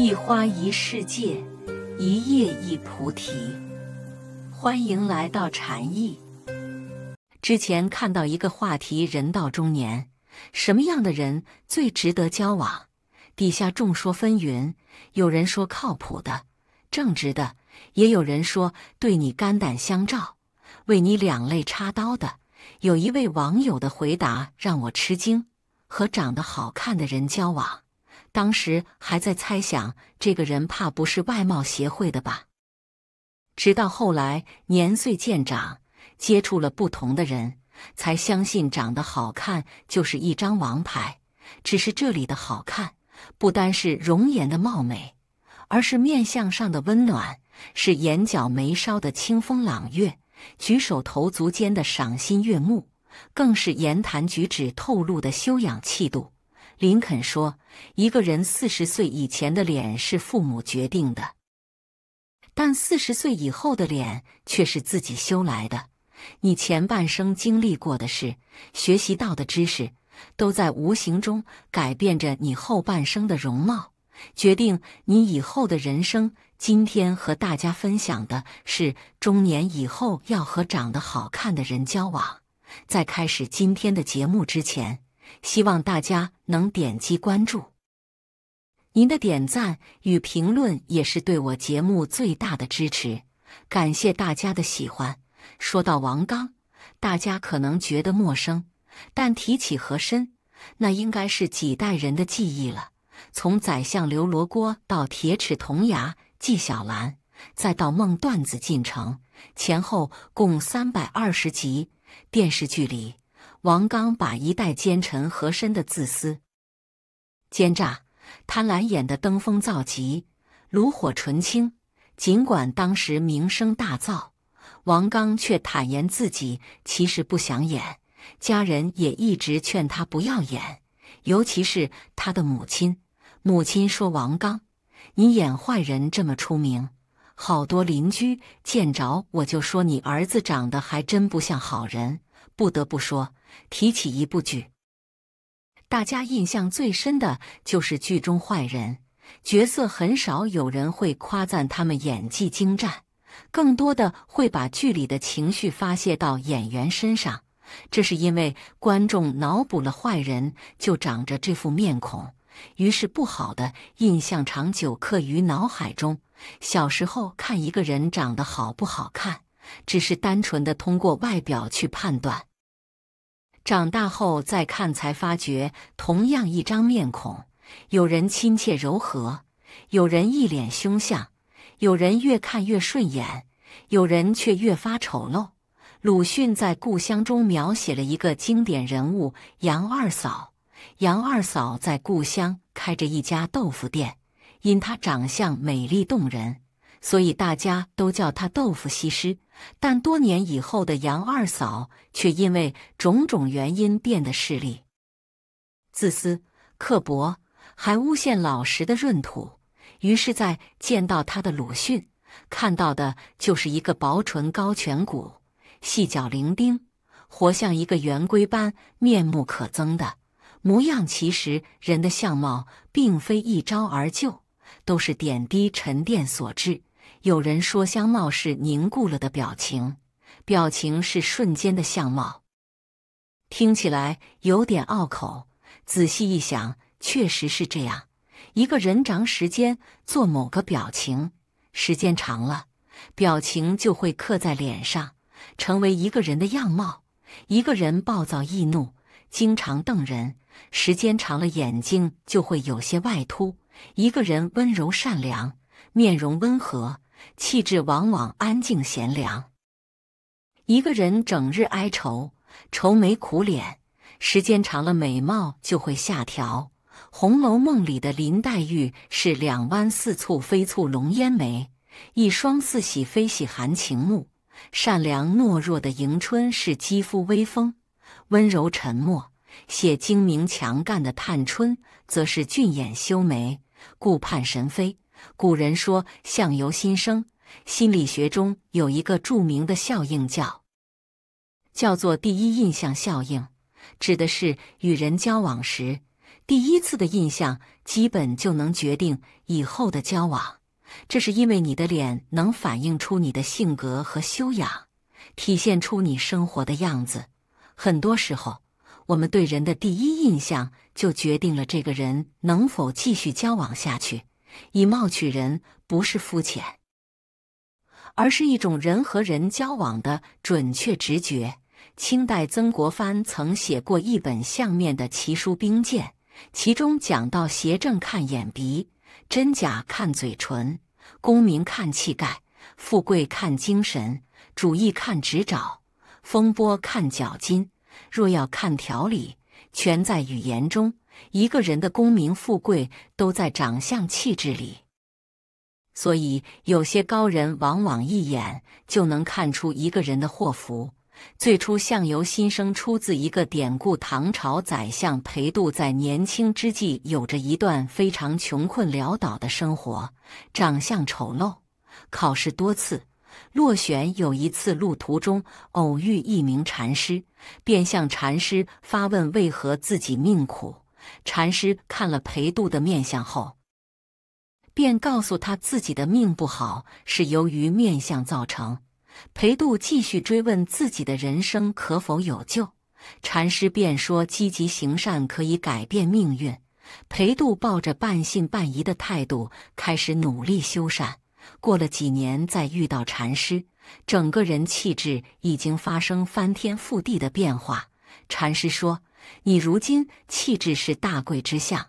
一花一世界，一叶一菩提。欢迎来到禅意。之前看到一个话题：人到中年，什么样的人最值得交往？底下众说纷纭。有人说靠谱的、正直的；也有人说对你肝胆相照、为你两肋插刀的。有一位网友的回答让我吃惊：和长得好看的人交往。当时还在猜想，这个人怕不是外貌协会的吧？直到后来年岁渐长，接触了不同的人，才相信长得好看就是一张王牌。只是这里的好看，不单是容颜的貌美，而是面相上的温暖，是眼角眉梢的清风朗月，举手投足间的赏心悦目，更是言谈举止透露的修养气度。林肯说：“一个人四十岁以前的脸是父母决定的，但四十岁以后的脸却是自己修来的。你前半生经历过的事、学习到的知识，都在无形中改变着你后半生的容貌，决定你以后的人生。”今天和大家分享的是中年以后要和长得好看的人交往。在开始今天的节目之前。希望大家能点击关注。您的点赞与评论也是对我节目最大的支持，感谢大家的喜欢。说到王刚，大家可能觉得陌生，但提起和珅，那应该是几代人的记忆了。从宰相刘罗锅到铁齿铜牙纪晓岚，再到梦段子进城，前后共三百二十集电视剧里。王刚把一代奸臣和珅的自私、奸诈、贪婪演的登峰造极、炉火纯青。尽管当时名声大噪，王刚却坦言自己其实不想演，家人也一直劝他不要演，尤其是他的母亲。母亲说：“王刚，你演坏人这么出名。”好多邻居见着我就说：“你儿子长得还真不像好人。”不得不说，提起一部剧，大家印象最深的就是剧中坏人角色，很少有人会夸赞他们演技精湛，更多的会把剧里的情绪发泄到演员身上。这是因为观众脑补了坏人就长着这副面孔。于是，不好的印象长久刻于脑海中。小时候看一个人长得好不好看，只是单纯的通过外表去判断；长大后再看，才发觉，同样一张面孔，有人亲切柔和，有人一脸凶相，有人越看越顺眼，有人却越发丑陋。鲁迅在《故乡》中描写了一个经典人物杨二嫂。杨二嫂在故乡开着一家豆腐店，因她长相美丽动人，所以大家都叫她“豆腐西施”。但多年以后的杨二嫂却因为种种原因变得势利、自私、刻薄，还诬陷老实的闰土。于是，在见到她的鲁迅，看到的就是一个薄唇高颧骨、细脚伶仃，活像一个圆规般面目可憎的。模样其实，人的相貌并非一朝而就，都是点滴沉淀所致。有人说，相貌是凝固了的表情，表情是瞬间的相貌，听起来有点拗口。仔细一想，确实是这样。一个人长时间做某个表情，时间长了，表情就会刻在脸上，成为一个人的样貌。一个人暴躁易怒。经常瞪人，时间长了眼睛就会有些外凸。一个人温柔善良，面容温和，气质往往安静贤良。一个人整日哀愁，愁眉苦脸，时间长了美貌就会下调。《红楼梦》里的林黛玉是两弯似蹙非蹙浓烟眉，一双似喜非喜含情目；善良懦弱的迎春是肌肤微风，温柔沉默，写精明强干的探春，则是俊眼修眉，顾盼神飞。古人说“相由心生”，心理学中有一个著名的效应，叫叫做第一印象效应，指的是与人交往时，第一次的印象基本就能决定以后的交往。这是因为你的脸能反映出你的性格和修养，体现出你生活的样子。很多时候，我们对人的第一印象就决定了这个人能否继续交往下去。以貌取人不是肤浅，而是一种人和人交往的准确直觉。清代曾国藩曾写过一本相面的奇书《兵鉴》，其中讲到：邪正看眼鼻，真假看嘴唇，功名看气概，富贵看精神，主义看执爪。风波看脚筋，若要看条理，全在语言中。一个人的功名富贵，都在长相气质里。所以，有些高人往往一眼就能看出一个人的祸福。最初相由心生，出自一个典故：唐朝宰相裴度在年轻之际，有着一段非常穷困潦倒的生活，长相丑陋，考试多次。落选有一次路途中偶遇一名禅师，便向禅师发问：“为何自己命苦？”禅师看了裴度的面相后，便告诉他自己的命不好是由于面相造成。裴度继续追问自己的人生可否有救，禅师便说：“积极行善可以改变命运。”裴度抱着半信半疑的态度开始努力修善。过了几年，再遇到禅师，整个人气质已经发生翻天覆地的变化。禅师说：“你如今气质是大贵之相，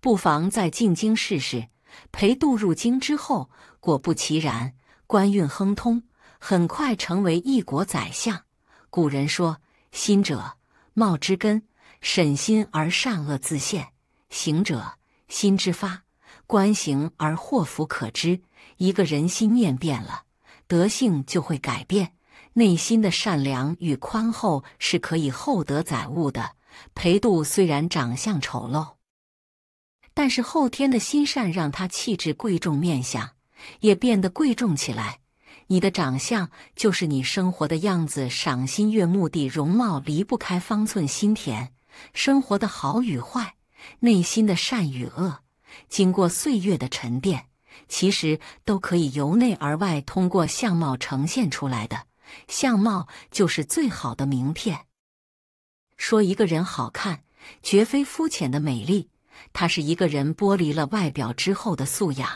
不妨再进京试试。”裴度入京之后，果不其然，官运亨通，很快成为一国宰相。古人说：“心者，貌之根；审心而善恶自现；行者，心之发。”观行而祸福可知。一个人心念变了，德性就会改变。内心的善良与宽厚是可以厚德载物的。裴度虽然长相丑陋，但是后天的心善让他气质贵重，面相也变得贵重起来。你的长相就是你生活的样子，赏心悦目的容貌离不开方寸心田。生活的好与坏，内心的善与恶。经过岁月的沉淀，其实都可以由内而外通过相貌呈现出来的。相貌就是最好的名片。说一个人好看，绝非肤浅的美丽，它是一个人剥离了外表之后的素养，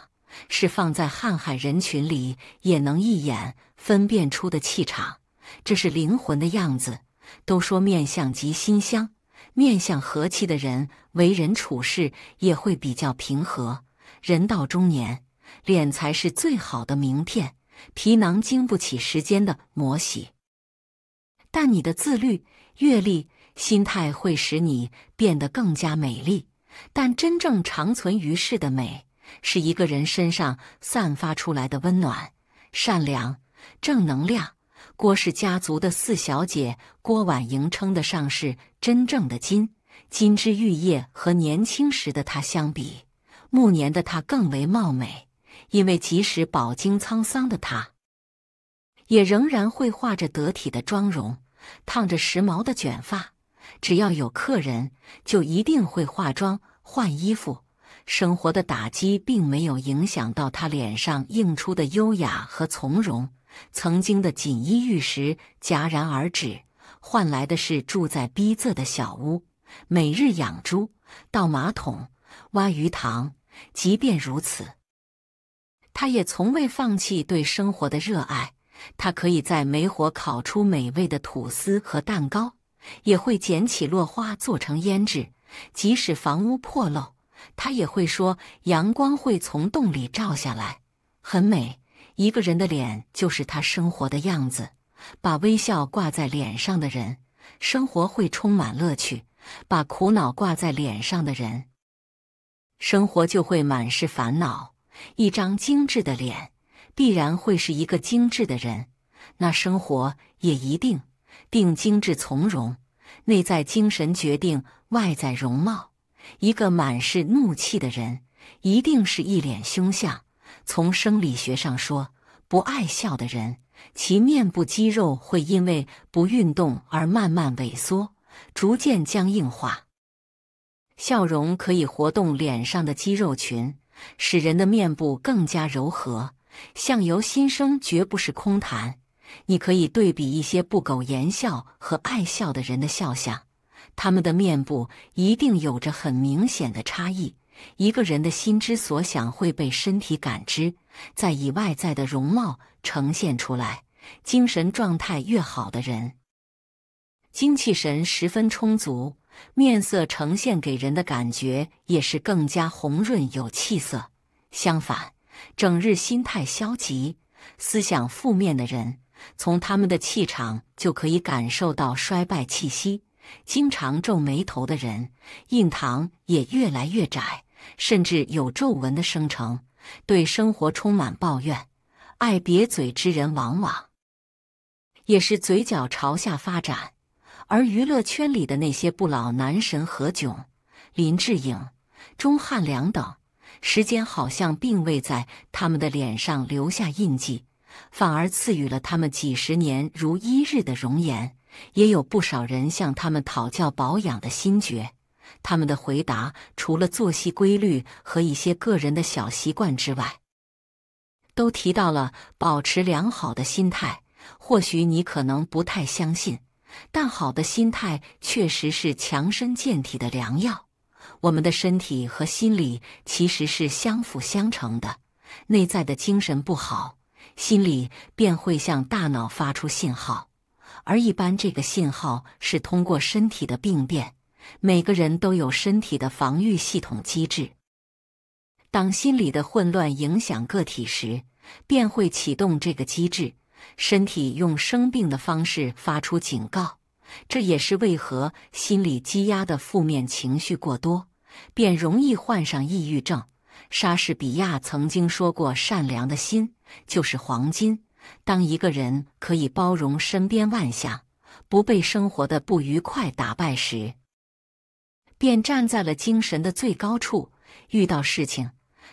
是放在瀚海人群里也能一眼分辨出的气场。这是灵魂的样子。都说面相即心香。面相和气的人，为人处事也会比较平和。人到中年，脸才是最好的名片，皮囊经不起时间的磨洗。但你的自律、阅历、心态会使你变得更加美丽。但真正长存于世的美，是一个人身上散发出来的温暖、善良、正能量。郭氏家族的四小姐郭婉莹称得上是真正的金金枝玉叶。和年轻时的她相比，暮年的她更为貌美。因为即使饱经沧桑的她，也仍然会画着得体的妆容，烫着时髦的卷发。只要有客人，就一定会化妆换衣服。生活的打击并没有影响到她脸上映出的优雅和从容。曾经的锦衣玉食戛然而止，换来的是住在逼仄的小屋，每日养猪、倒马桶、挖鱼塘。即便如此，他也从未放弃对生活的热爱。他可以在煤火烤出美味的吐司和蛋糕，也会捡起落花做成胭脂。即使房屋破漏，他也会说：“阳光会从洞里照下来，很美。”一个人的脸就是他生活的样子。把微笑挂在脸上的人，生活会充满乐趣；把苦恼挂在脸上的人，生活就会满是烦恼。一张精致的脸，必然会是一个精致的人，那生活也一定定精致从容。内在精神决定外在容貌。一个满是怒气的人，一定是一脸凶相。从生理学上说，不爱笑的人，其面部肌肉会因为不运动而慢慢萎缩，逐渐僵硬化。笑容可以活动脸上的肌肉群，使人的面部更加柔和。相由心生绝不是空谈。你可以对比一些不苟言笑和爱笑的人的肖像，他们的面部一定有着很明显的差异。一个人的心之所想会被身体感知，在以外在的容貌呈现出来。精神状态越好的人，精气神十分充足，面色呈现给人的感觉也是更加红润有气色。相反，整日心态消极、思想负面的人，从他们的气场就可以感受到衰败气息。经常皱眉头的人，印堂也越来越窄。甚至有皱纹的生成，对生活充满抱怨、爱瘪嘴之人，往往也是嘴角朝下发展。而娱乐圈里的那些不老男神何炅、林志颖、钟汉良等，时间好像并未在他们的脸上留下印记，反而赐予了他们几十年如一日的容颜。也有不少人向他们讨教保养的心诀。他们的回答，除了作息规律和一些个人的小习惯之外，都提到了保持良好的心态。或许你可能不太相信，但好的心态确实是强身健体的良药。我们的身体和心理其实是相辅相成的，内在的精神不好，心理便会向大脑发出信号，而一般这个信号是通过身体的病变。每个人都有身体的防御系统机制，当心理的混乱影响个体时，便会启动这个机制，身体用生病的方式发出警告。这也是为何心理积压的负面情绪过多，便容易患上抑郁症。莎士比亚曾经说过：“善良的心就是黄金。”当一个人可以包容身边万象，不被生活的不愉快打败时，便站在了精神的最高处。遇到事情，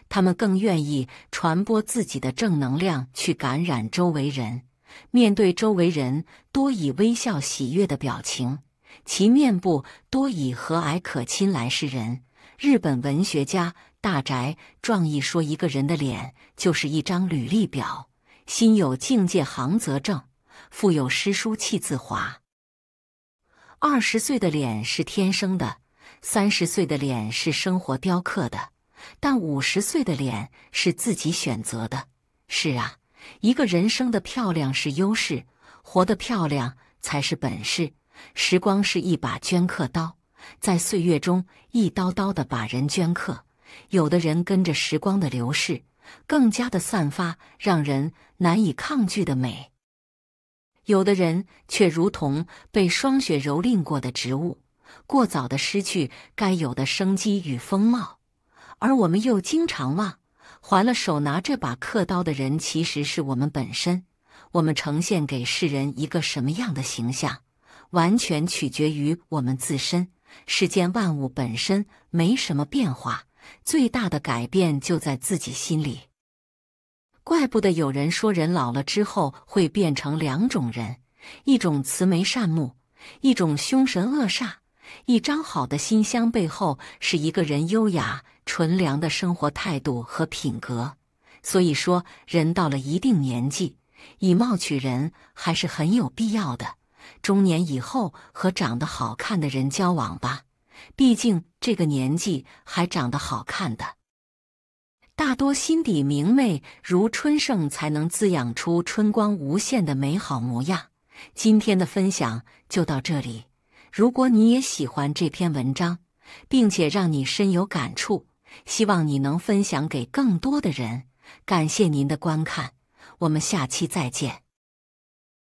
他们更愿意传播自己的正能量，去感染周围人。面对周围人，多以微笑、喜悦的表情，其面部多以和蔼可亲来示人。日本文学家大宅壮义说：“一个人的脸就是一张履历表。心有境界，行则正；腹有诗书，气自华。”二十岁的脸是天生的。三十岁的脸是生活雕刻的，但五十岁的脸是自己选择的。是啊，一个人生的漂亮是优势，活得漂亮才是本事。时光是一把镌刻刀，在岁月中一刀刀的把人镌刻。有的人跟着时光的流逝，更加的散发让人难以抗拒的美；有的人却如同被霜雪蹂躏过的植物。过早的失去该有的生机与风貌，而我们又经常忘，还了手拿这把刻刀的人，其实是我们本身。我们呈现给世人一个什么样的形象，完全取决于我们自身。世间万物本身没什么变化，最大的改变就在自己心里。怪不得有人说，人老了之后会变成两种人：一种慈眉善目，一种凶神恶煞。一张好的心相背后，是一个人优雅、纯良的生活态度和品格。所以说，人到了一定年纪，以貌取人还是很有必要的。中年以后，和长得好看的人交往吧，毕竟这个年纪还长得好看的，大多心底明媚如春盛，才能滋养出春光无限的美好模样。今天的分享就到这里。如果你也喜欢这篇文章，并且让你深有感触，希望你能分享给更多的人。感谢您的观看，我们下期再见。